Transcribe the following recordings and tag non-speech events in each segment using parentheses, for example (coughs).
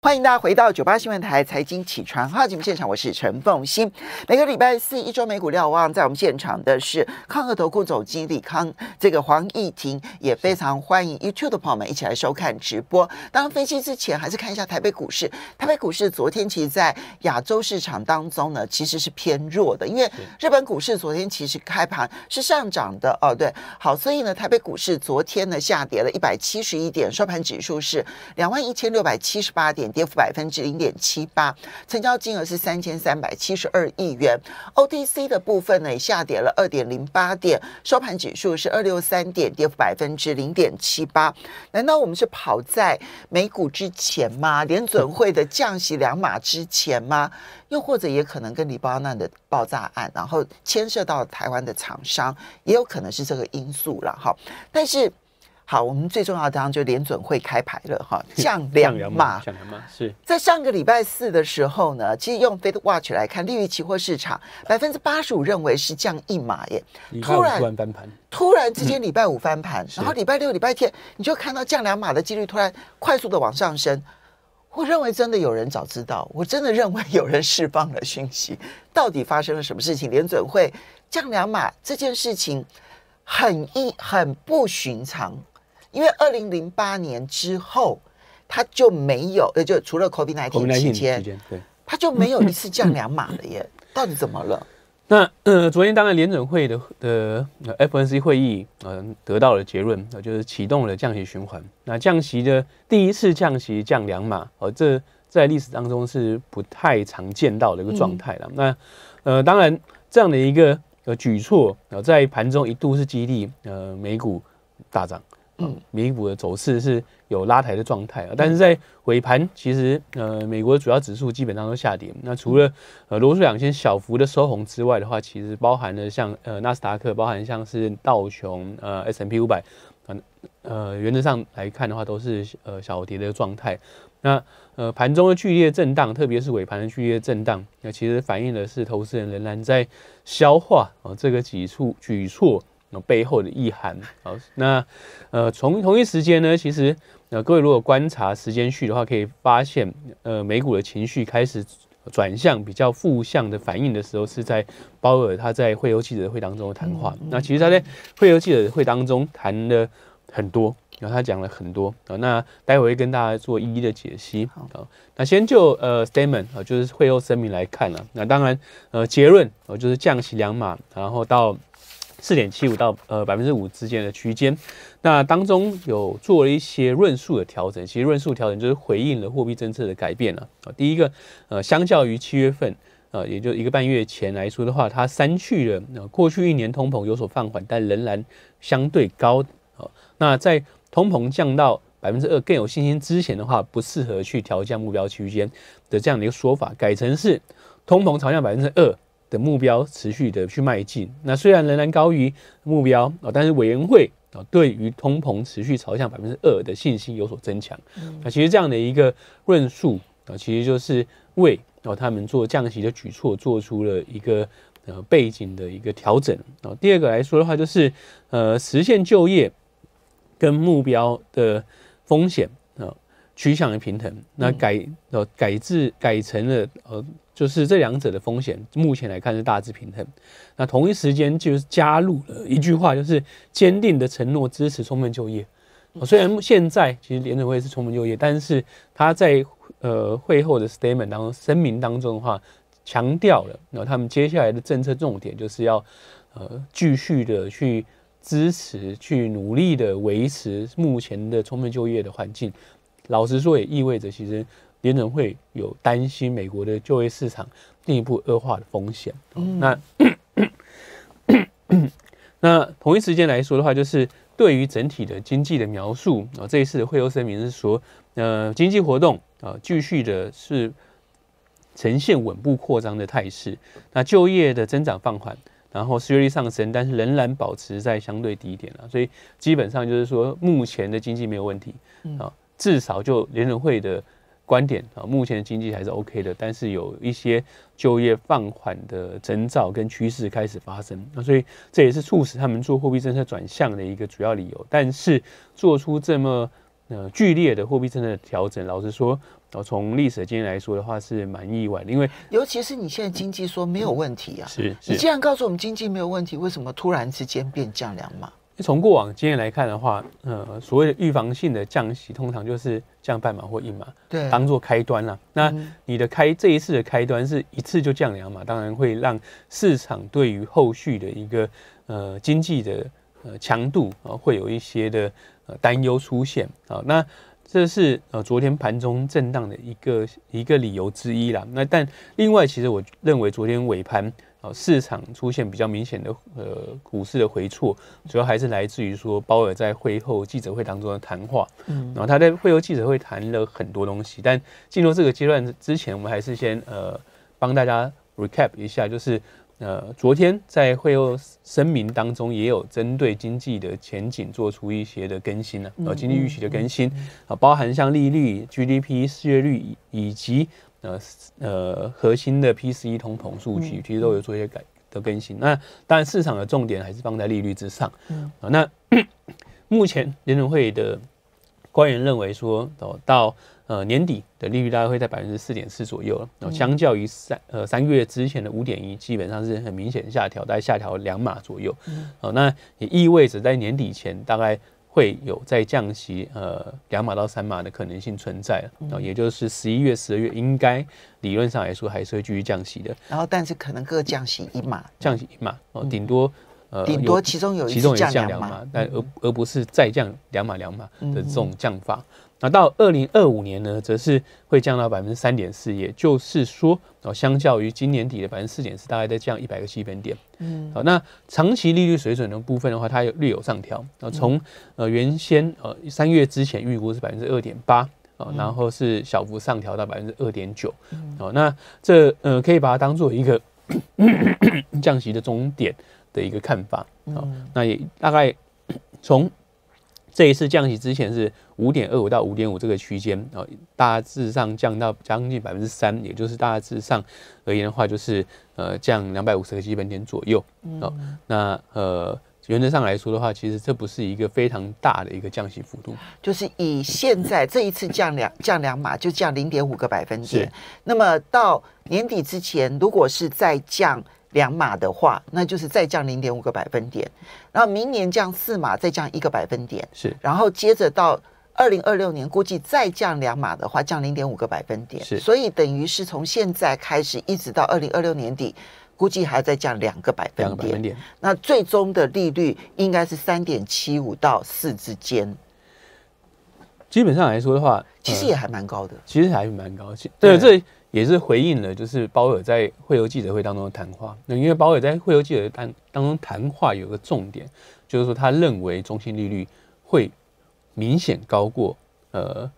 欢迎大家回到九八新闻台财经起床号节目现场，我是陈凤欣。每个礼拜四一周美股瞭望，在我们现场的是康和投顾总经理康，这个黄逸婷也非常欢迎 YouTube 的朋友们一起来收看直播。当然，分析之前还是看一下台北股市。台北股市昨天其实，在亚洲市场当中呢，其实是偏弱的，因为日本股市昨天其实开盘是上涨的。哦，对，好，所以呢，台北股市昨天呢下跌了一百七十一点，收盘指数是两万一千六百七十八点。跌幅百分之零点七八，成交金额是三千三百七十二亿元。OTC 的部分呢也下跌了二点零八点，收盘指数是二六三点，跌幅百分之零点七八。难道我们是跑在美股之前吗？联准会的降息两码之前吗？又或者也可能跟黎巴嫩的爆炸案，然后牵涉到台湾的厂商，也有可能是这个因素了。哈。但是。好，我们最重要的当就联准会开牌了哈，降两码。降两码是。在上个礼拜四的时候呢，其实用 Fed Watch 来看，利率期货市场百分之八十五认为是降一码耶。突然翻盘，突然之间礼拜五翻盘，然后礼拜六、礼拜天你就看到降两码的几率突然快速的往上升。我认为真的有人早知道，我真的认为有人释放了讯息。到底发生了什么事情？联准会降两码这件事情很一很不寻常。因为二零零八年之后，他就没有呃，就除了 COVID 那天期间，对，他就没有一次降两码了耶。(laughs) 到底怎么了？那呃，昨天当然联准会的的 FNC 会议呃，得到了结论，那就是启动了降息循环。那降息的第一次降息降两码，呃，这在历史当中是不太常见到的一个状态了。那呃，当然这样的一个呃举措呃，在盘中一度是激励呃美股大涨。嗯，美股的走势是有拉抬的状态，啊，但是在尾盘，其实呃，美国主要指数基本上都下跌。那除了呃，罗素两千小幅的收红之外的话，其实包含了像呃纳斯达克，包含像是道琼呃 S M P 五百，呃呃，原则上来看的话，都是呃小跌的状态。那呃盘中的剧烈震荡，特别是尾盘的剧烈震荡，那其实反映的是投资人仍然在消化啊这个举措举措。背后的意涵。好，那呃，同同一时间呢，其实呃，各位如果观察时间序的话，可以发现，呃，美股的情绪开始转向比较负向的反应的时候，是在鲍尔他在会后记者会当中的谈话。那其实他在会后记者会当中谈的很多，然后他讲了很多。那待会会跟大家做一一的解析。好，那先就呃 statement 啊，就是会后声明来看了。那当然，呃，结论啊，就是降息两码，然后到。四点七五到呃百分之五之间的区间，那当中有做了一些论述的调整。其实论述调整就是回应了货币政策的改变了啊。第一个，呃，相较于七月份，呃，也就一个半月前来说的话，它删去了过去一年通膨有所放缓，但仍然相对高呃、那在通膨降到百分之二更有信心之前的话，不适合去调降目标区间的这样的一个说法，改成是通膨朝向百分之二。的目标持续的去迈进，那虽然仍然高于目标啊，但是委员会啊对于通膨持续朝向百分之二的信心有所增强。那其实这样的一个论述啊，其实就是为他们做降息的举措做出了一个呃背景的一个调整啊。第二个来说的话，就是呃实现就业跟目标的风险啊趋向的平衡，那改呃改制改成了呃。就是这两者的风险，目前来看是大致平衡。那同一时间就是加入了一句话，就是坚定的承诺支持充分就业。虽然现在其实联准会是充分就业，但是他在呃会后的 statement 当中声明当中的话，强调了那他们接下来的政策重点就是要呃继续的去支持，去努力的维持目前的充分就业的环境。老实说，也意味着其实。联准会有担心美国的就业市场进一步恶化的风险。那那同一时间来说的话，就是对于整体的经济的描述啊，这一次的会后声明是说，呃，经济活动啊继续的是呈现稳步扩张的态势。那就业的增长放缓，然后失业率上升，但是仍然保持在相对低点啊。所以基本上就是说，目前的经济没有问题啊，至少就联准会的。观点啊，目前的经济还是 OK 的，但是有一些就业放缓的征兆跟趋势开始发生，那所以这也是促使他们做货币政策转向的一个主要理由。但是做出这么呃剧烈的货币政策调整，老实说，哦从历史经验来说的话是蛮意外的，因为尤其是你现在经济说没有问题啊，是你既然告诉我们经济没有问题，为什么突然之间变降两码？从过往经验来看的话，呃，所谓的预防性的降息，通常就是降半码或一码，对，当做开端啦。那你的开这一次的开端是一次就降两码，当然会让市场对于后续的一个呃经济的呃强度啊，会有一些的呃担忧出现啊。那这是呃昨天盘中震荡的一个一个理由之一啦。那但另外，其实我认为昨天尾盘。啊，市场出现比较明显的呃股市的回错，主要还是来自于说鲍尔在会后记者会当中的谈话。嗯，然后他在会后记者会谈了很多东西，但进入这个阶段之前，我们还是先呃帮大家 recap 一下，就是呃昨天在会后声明当中也有针对经济的前景做出一些的更新了，啊经济预期的更新啊，包含像利率、GDP、失业率以及。呃呃，核心的 PC 通膨数据其实都有做一些改的更新。那当然市场的重点还是放在利率之上。嗯啊，那 (coughs) 目前联准会的官员认为说哦，到呃年底的利率大概会在百分之四点四左右了。哦，相较于三呃三个月之前的五点一，基本上是很明显下调，大概下调两码左右。哦，那也意味着在年底前大概。会有在降息，呃，两码到三码的可能性存在了，也就是十一月、十二月应该理论上来说还是会继续降息的。然后，但是可能各降息一码，降息一码，哦，顶多呃，顶多其中有一其中降两码，但而而不是再降两码两码的这种降法。那到二零二五年呢，则是会降到百分之三点四，也就是说，哦，相较于今年底的百分之四点四，大概再降一百个基点。嗯，好，那长期利率水准的部分的话，它有略有上调，啊，从呃原先呃三月之前预估是百分之二点八，啊，然后是小幅上调到百分之二点九，好，那这呃可以把它当做一个降息的终点的一个看法。好，那也大概从。这一次降息之前是五点二五到五点五这个区间哦，大致上降到将近百分之三，也就是大致上而言的话，就是呃降两百五十个基点左右哦。那呃原则上来说的话，其实这不是一个非常大的一个降息幅度，就是以现在这一次降两降两码就降零点五个百分点。那么到年底之前，如果是再降。两码的话，那就是再降零点五个百分点，然后明年降四码，再降一个百分点，是，然后接着到二零二六年估计再降两码的话，降零点五个百分点，是，所以等于是从现在开始一直到二零二六年底，估计还要再降两个百分点，两个百分点。那最终的利率应该是三点七五到四之间。基本上来说的话，其实也还蛮高的，其实还是蛮高，对这。也是回应了，就是鲍尔在会后记者会当中的谈话。那因为鲍尔在会后记者当当中谈话有个重点，就是说他认为中心利率会明显高过呃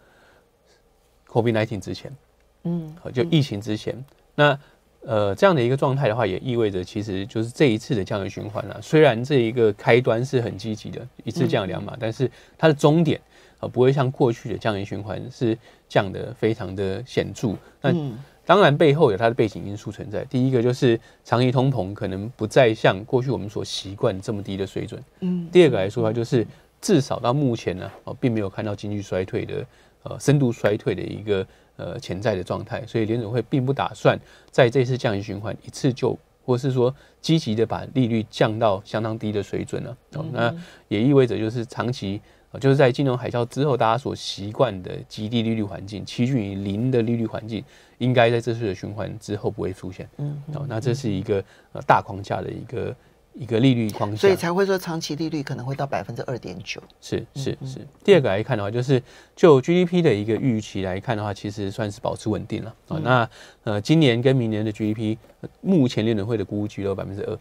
COVID nineteen 之前，嗯，就疫情之前。那呃这样的一个状态的话，也意味着其实就是这一次的降息循环啊，虽然这一个开端是很积极的一次降两码，但是它的终点啊不会像过去的降息循环是。降得非常的显著，那当然背后有它的背景因素存在。第一个就是长期通膨可能不再像过去我们所习惯这么低的水准。嗯，第二个来说的话，就是至少到目前呢，并没有看到经济衰退的呃深度衰退的一个呃潜在的状态，所以联准会并不打算在这次降息循环一次就或是说积极的把利率降到相当低的水准了。哦，那也意味着就是长期。啊，就是在金融海啸之后，大家所习惯的极低利率环境，趋近于零的利率环境，应该在这次的循环之后不会出现。嗯，哦，那这是一个呃大框架的一个一个利率框架，所以才会说长期利率可能会到百分之二点九。是是是。第二个来看的话，就是就 GDP 的一个预期来看的话，其实算是保持稳定了。哦，那呃，今年跟明年的 GDP，目前联准会的估计有百分之二，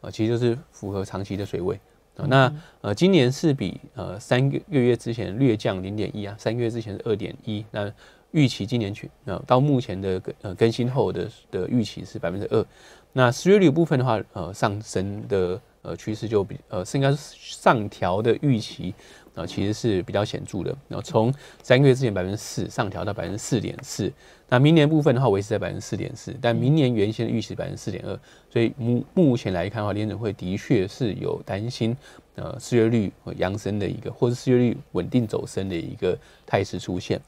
啊，其实就是符合长期的水位。那呃，今年是比呃三个月月之前略降零点一啊，三个月之前是二点一。那预期今年去呃到目前的更呃更新后的的预期是百分之二。那失业率部分的话，呃上升的呃趋势就比呃是应该是上调的预期啊，其实是比较显著的。然后从三个月之前百分之四上调到百分之四点四。那明年部分的话，维持在百分之四点四，但明年原先的预期百分之四点二，所以目目前来看的话，联储会的确是有担心，呃，失业率和扬升的一个，或者失业率稳定走升的一个态势出现。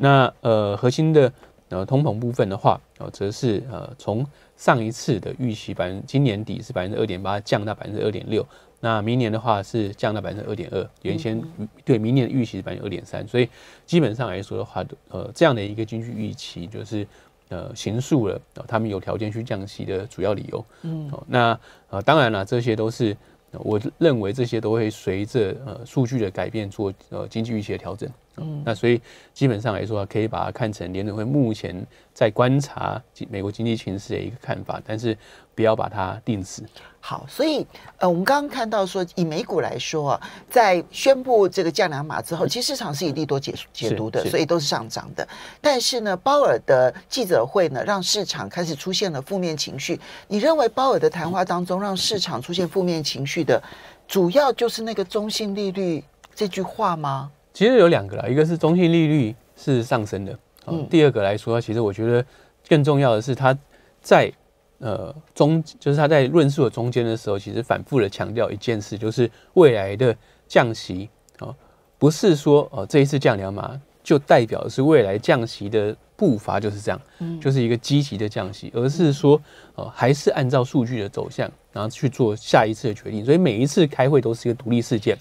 那呃，核心的。然后通膨部分的话，哦，则是呃从上一次的预期百分，今年底是百分之二点八降到百分之二点六，那明年的话是降到百分之二点二，原先对明年的预期是百分之二点三，所以基本上来说的话，呃，这样的一个经济预期就是呃，形塑了他们有条件去降息的主要理由。嗯，好，那呃，当然了，这些都是。我认为这些都会随着呃数据的改变做呃经济预期的调整。嗯，那所以基本上来说，可以把它看成联准会目前在观察美美国经济形势的一个看法。但是。不要把它定死。好，所以呃，我们刚刚看到说，以美股来说啊，在宣布这个降两码之后，其实市场是以利多解解读的，所以都是上涨的。但是呢，鲍尔的记者会呢，让市场开始出现了负面情绪。你认为鲍尔的谈话当中，让市场出现负面情绪的主要就是那个中性利率这句话吗？其实有两个啦，一个是中性利率是上升的，嗯，第二个来说，其实我觉得更重要的是他在。呃，中就是他在论述的中间的时候，其实反复的强调一件事，就是未来的降息啊，不是说哦这一次降两码就代表是未来降息的步伐就是这样，嗯，就是一个积极的降息，而是说呃还是按照数据的走向，然后去做下一次的决定。所以每一次开会都是一个独立事件。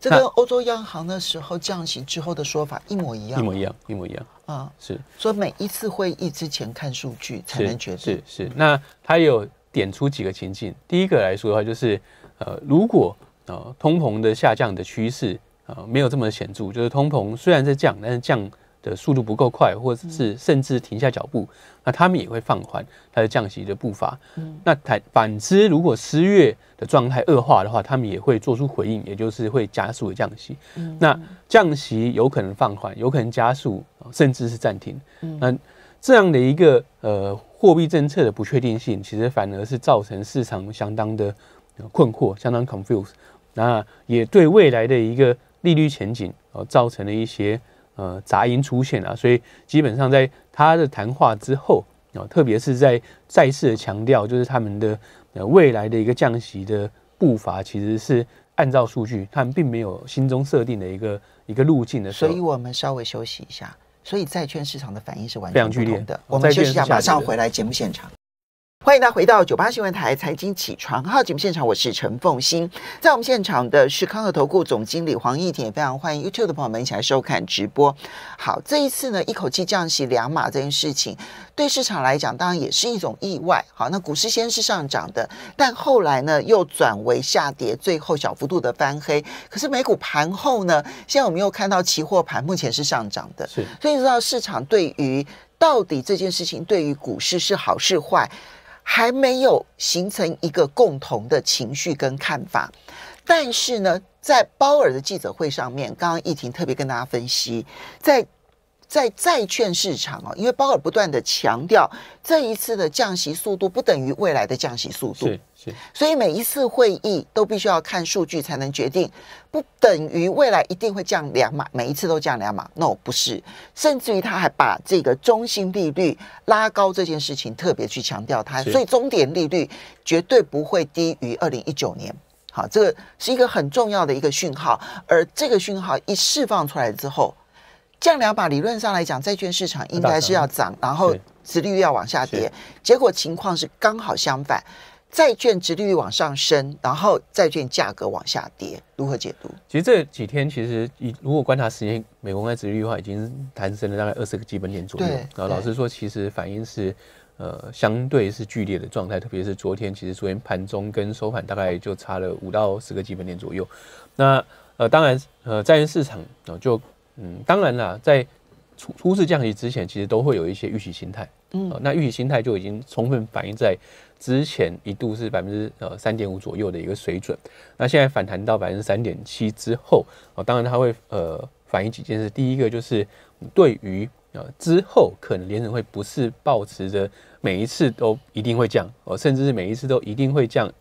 这个欧洲央行的时候降息之后的说法一模一样，一模一样，一模一样。啊，是，所以每一次会议之前看数据才能决定。是是，那他有点出几个情境，第一个来说的话就是，呃，如果呃通膨的下降的趋势呃没有这么显著，就是通膨虽然在降，但是降。的速度不够快，或者是甚至停下脚步，那他们也会放缓它的降息的步伐。嗯，那反反之，如果失业的状态恶化的话，他们也会做出回应，也就是会加速的降息。嗯，那降息有可能放缓，有可能加速，甚至是暂停。嗯，那这样的一个呃货币政策的不确定性，其实反而是造成市场相当的困惑，相当 confused。那也对未来的一个利率前景啊，造成了一些。呃，杂音出现了，所以基本上在他的谈话之后，啊，特别是在再次的强调，就是他们的呃未来的一个降息的步伐，其实是按照数据，他们并没有心中设定的一个一个路径的。所以我们稍微休息一下，所以债券市场的反应是完全不同的。我们休息一下，马上回来节目现场。欢迎大家回到九八新闻台财经起床号节目现场，我是陈凤欣，在我们现场的是康和投顾总经理黄义田，非常欢迎 YouTube 的朋友们一起来收看直播。好，这一次呢，一口气降息两码这件事情，对市场来讲，当然也是一种意外。好，那股市先是上涨的，但后来呢，又转为下跌，最后小幅度的翻黑。可是美股盘后呢，现在我们又看到期货盘目前是上涨的，所以你知道市场对于到底这件事情，对于股市是好是坏？还没有形成一个共同的情绪跟看法，但是呢，在鲍尔的记者会上面，刚刚逸婷特别跟大家分析，在。在债券市场哦，因为鲍尔不断的强调，这一次的降息速度不等于未来的降息速度，是是，所以每一次会议都必须要看数据才能决定，不等于未来一定会降两码，每一次都降两码，no 不是，甚至于他还把这个中性利率拉高这件事情特别去强调，他所以终点利率绝对不会低于二零一九年，好，这个是一个很重要的一个讯号，而这个讯号一释放出来之后。降样两把理论上来讲，债券市场应该是要涨，然后殖利率要往下跌。结果情况是刚好相反，债券殖利率往上升，然后债券价格往下跌。如何解读？其实这几天其实一如果观察时间美国债殖利率的话，已经弹升了大概二十个基本点左右。然后老师说，其实反应是呃相对是剧烈的状态，特别是昨天，其实昨天盘中跟收盘大概就差了五到十个基本点左右。那呃，当然呃，债券市场啊就。嗯，当然啦，在初初次降息之前，其实都会有一些预期心态。嗯，那预期心态就已经充分反映在之前一度是百分之呃三点五左右的一个水准。那现在反弹到百分之三点七之后，哦，当然它会呃反映几件事。第一个就是对于呃之后可能联储会不是保持着每一次都一定会降，哦，甚至是每一次都一定会降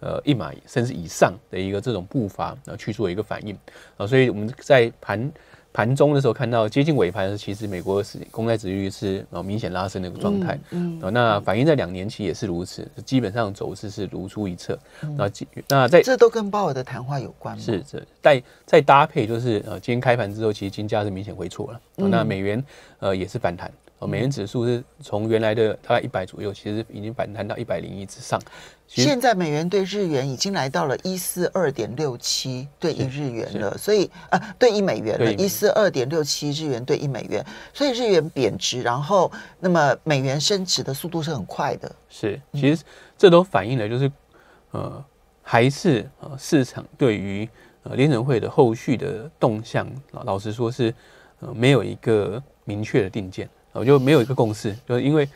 呃一码甚至以上的一个这种步伐然、后去做一个反应啊。所以我们在盘。盘中的时候看到接近尾盘的时候，其实美国市公业指率是啊明显拉升的一个状态，嗯那反映在两年期也是如此，基本上走势是如出一辙。那金那在，这都跟鲍尔的谈话有关。是这，在再搭配就是呃，今天开盘之后，其实金价是明显回错了，那美元呃也是反弹。美元指数是从原来的大概一百左右，其实已经反弹到一百零一之上。现在美元对日元已经来到了一四二点六七对一日元了，所以啊，对一美元了，一四二点六七日元对一美元，所以日元贬值，然后那么美元升值的速度是很快的。是，其实这都反映了，就是呃，还是呃市场对于呃联准会的后续的动向，老老实说是呃没有一个明确的定见。我就没有一个共识，就是因为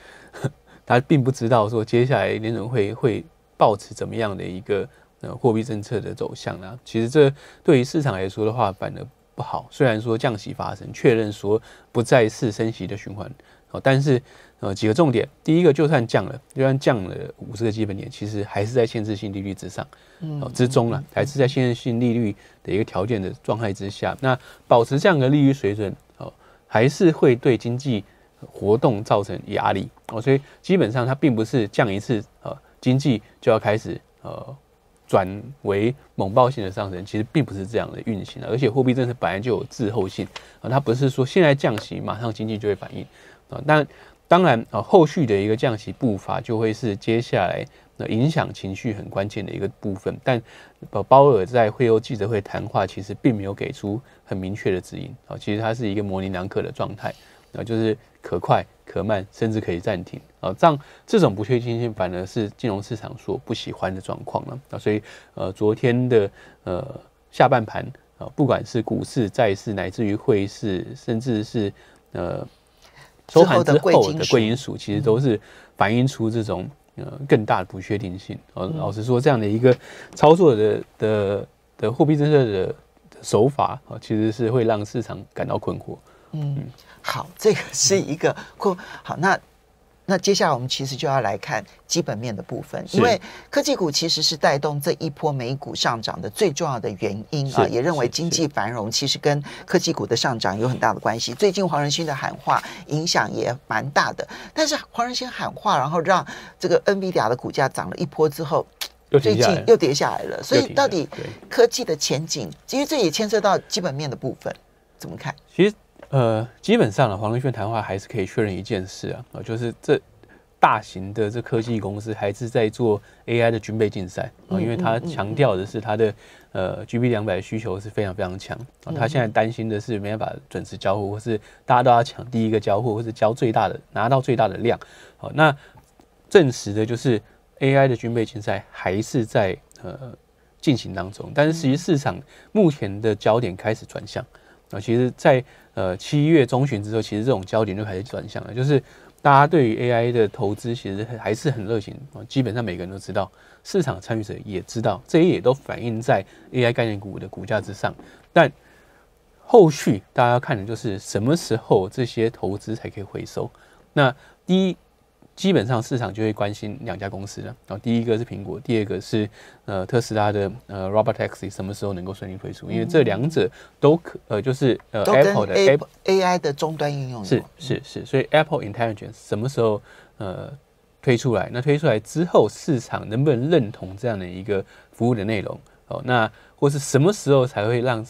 (laughs) 他并不知道说接下来联准会会保持怎么样的一个呃货币政策的走向呢？其实这对于市场来说的话反而不好。虽然说降息发生，确认说不再是升息的循环，哦，但是呃几个重点，第一个就算降了，就算降了五十个基本点，其实还是在限制性利率之上哦之中了，还是在限制性利率的一个条件的状态之下。那保持这样的利率水准，哦，还是会对经济。活动造成压力哦，所以基本上它并不是降一次呃经济就要开始呃转为猛暴性的上升，其实并不是这样的运行啊。而且货币政策本来就有滞后性啊，它不是说现在降息马上经济就会反应啊。但当然啊，后续的一个降息步伐就会是接下来那影响情绪很关键的一个部分。但鲍尔在会后记者会谈话其实并没有给出很明确的指引啊，其实它是一个模棱两可的状态。啊，就是可快可慢，甚至可以暂停啊，这样这种不确定性反而是金融市场所不喜欢的状况了啊，所以呃，昨天的呃下半盘啊，不管是股市、债市，乃至于汇市，甚至是呃收盘之后的贵金属，其实都是反映出这种呃更大的不确定性。啊。老实说，这样的一个操作的的的货币政策的手法啊，其实是会让市场感到困惑。嗯，好，这个是一个，好，那那接下来我们其实就要来看基本面的部分，因为科技股其实是带动这一波美股上涨的最重要的原因啊，也认为经济繁荣其实跟科技股的上涨有很大的关系。最近黄仁勋的喊话影响也蛮大的，但是黄仁勋喊话然后让这个 Nvidia 的股价涨了一波之后，最近又跌下来了，所以到底科技的前景，其实这也牵涉到基本面的部分，怎么看？其实。呃，基本上啊，黄仁勋谈话还是可以确认一件事啊，就是这大型的这科技公司还是在做 AI 的军备竞赛啊，因为他强调的是他的呃 GB 两百需求是非常非常强啊，他现在担心的是没办法准时交货，或是大家都要抢第一个交货，或是交最大的拿到最大的量。好，那证实的就是 AI 的军备竞赛还是在呃进行当中，但是实际市场目前的焦点开始转向。啊，其实，在呃七月中旬之后，其实这种焦点就开始转向了，就是大家对于 AI 的投资其实还是很热情啊，基本上每个人都知道，市场参与者也知道，这些也都反映在 AI 概念股的股价之上。但后续大家要看的就是什么时候这些投资才可以回收。那第一。基本上市场就会关心两家公司了，然后第一个是苹果，第二个是呃特斯拉的呃 Robert Taxi 什么时候能够顺利推出？因为这两者都可，呃，就是呃 Apple 的 AI 的终端应用是是是，所以 Apple Intelligence 什么时候呃推出来？那推出来之后，市场能不能认同这样的一个服务的内容？哦，那或是什么时候才会让？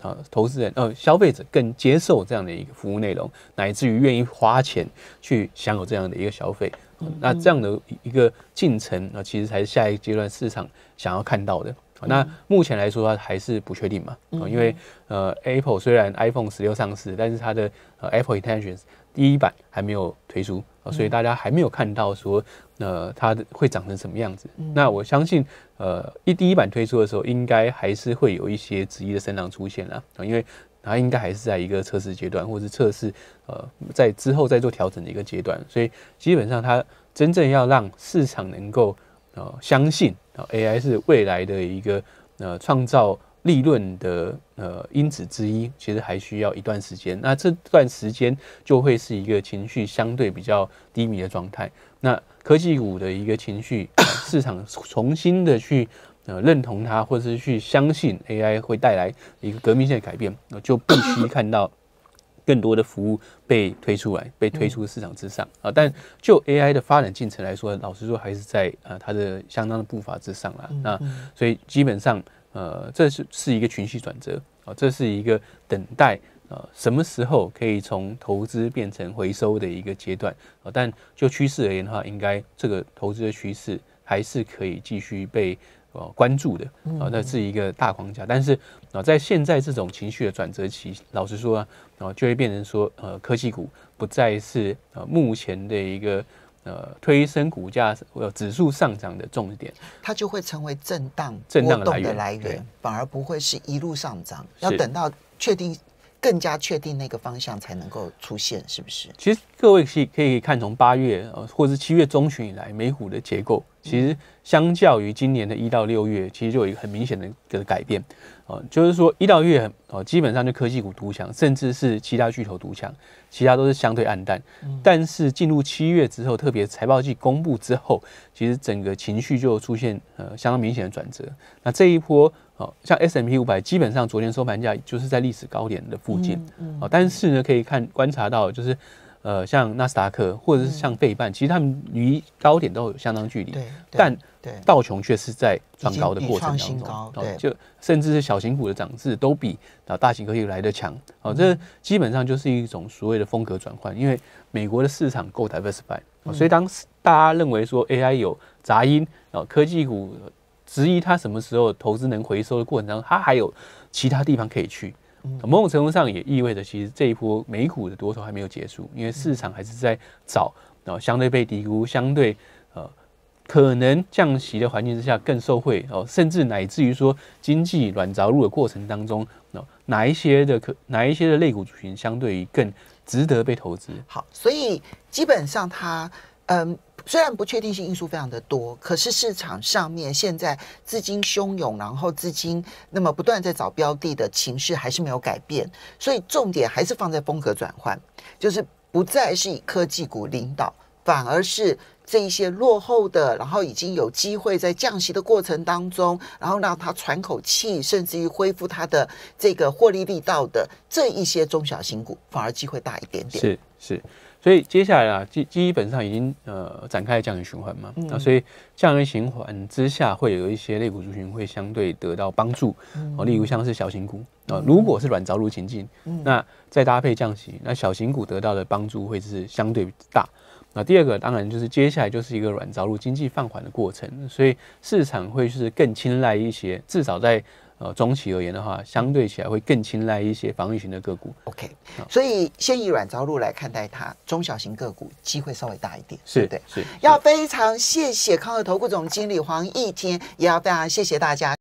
啊，投资人呃，消费者更接受这样的一个服务内容，乃至于愿意花钱去享有这样的一个消费，那这样的一个进程啊，其实才是下一阶段市场想要看到的。那目前来说还是不确定嘛，因为呃，Apple 虽然 iPhone 十六上市，但是它的呃、Apple Intelligence 第一版还没有推出，所以大家还没有看到说呃它会长成什么样子。那我相信呃一第一版推出的时候，应该还是会有一些质疑的声浪出现了，因为它应该还是在一个测试阶段，或是测试呃在之后再做调整的一个阶段，所以基本上它真正要让市场能够。呃相信啊，AI 是未来的一个呃创造利润的呃因子之一。其实还需要一段时间，那这段时间就会是一个情绪相对比较低迷的状态。那科技股的一个情绪市场重新的去呃认同它，或者是去相信 AI 会带来一个革命性的改变，就必须看到。更多的服务被推出来，被推出市场之上啊。但就 AI 的发展进程来说，老实说还是在呃它的相当的步伐之上啦。那所以基本上呃这是是一个群序转折啊，这是一个等待呃，什么时候可以从投资变成回收的一个阶段呃，但就趋势而言的话，应该这个投资的趋势还是可以继续被。呃关注的啊，那是一个大框架。但是啊，在现在这种情绪的转折期，老实说啊，就会变成说，呃，科技股不再是呃目前的一个呃推升股价、呃指数上涨的重点，它就会成为震荡、震荡的来源，反而不会是一路上涨。要等到确定、更加确定那个方向才能够出现，是不是？其实各位可以可以看从八月呃，或是七月中旬以来，美股的结构。其实，相较于今年的一到六月，其实就有一个很明显的个改变，啊，就是说一到月哦，基本上就科技股独强，甚至是其他巨头独强，其他都是相对暗淡。但是进入七月之后，特别财报季公布之后，其实整个情绪就出现呃相当明显的转折。那这一波，哦，像 S M P 五百，基本上昨天收盘价就是在历史高点的附近，啊，但是呢，可以看观察到就是。呃，像纳斯达克或者是像费半，其实他们离高点都有相当距离，但道琼却是在创高的过程当中，哦、就甚至是小型股的涨势都比啊大型科技来的强，啊，这基本上就是一种所谓的风格转换，因为美国的市场够 diversified，所以当大家认为说 AI 有杂音啊，科技股质疑它什么时候投资能回收的过程当中，它还有其他地方可以去。某种程度上也意味着，其实这一波美股的多头还没有结束，因为市场还是在找后相对被低估、相对呃可能降息的环境之下更受惠哦，甚至乃至于说经济软着陆的过程当中，那哪一些的可哪一些的类股族群相对更值得被投资？好，所以基本上它嗯。虽然不确定性因素非常的多，可是市场上面现在资金汹涌，然后资金那么不断在找标的的情势还是没有改变，所以重点还是放在风格转换，就是不再是以科技股领导，反而是这一些落后的，然后已经有机会在降息的过程当中，然后让它喘口气，甚至于恢复它的这个获利力道的这一些中小型股，反而机会大一点点。是是。所以接下来啊基基本上已经呃展开降息循环嘛，那所以降息循环之下会有一些类股族群会相对得到帮助，哦，例如像是小型股啊，如果是软着陆情境，那再搭配降息，那小型股得到的帮助会是相对大。那第二个当然就是接下来就是一个软着陆经济放缓的过程，所以市场会是更青睐一些，至少在。呃，中期而言的话，相对起来会更青睐一些防御型的个股。OK，所以先以软着陆来看待它，中小型个股机会稍微大一点，是对是。要非常谢谢康和投顾总经理黄毅天，也要非常谢谢大家。